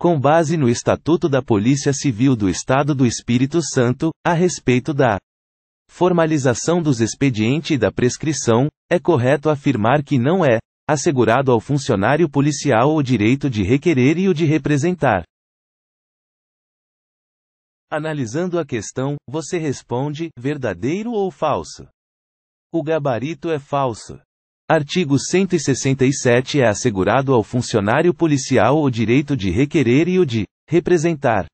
com base no Estatuto da Polícia Civil do Estado do Espírito Santo, a respeito da formalização dos expedientes e da prescrição, é correto afirmar que não é assegurado ao funcionário policial o direito de requerer e o de representar. Analisando a questão, você responde verdadeiro ou falso? O gabarito é falso. Artigo 167 É assegurado ao funcionário policial o direito de requerer e o de representar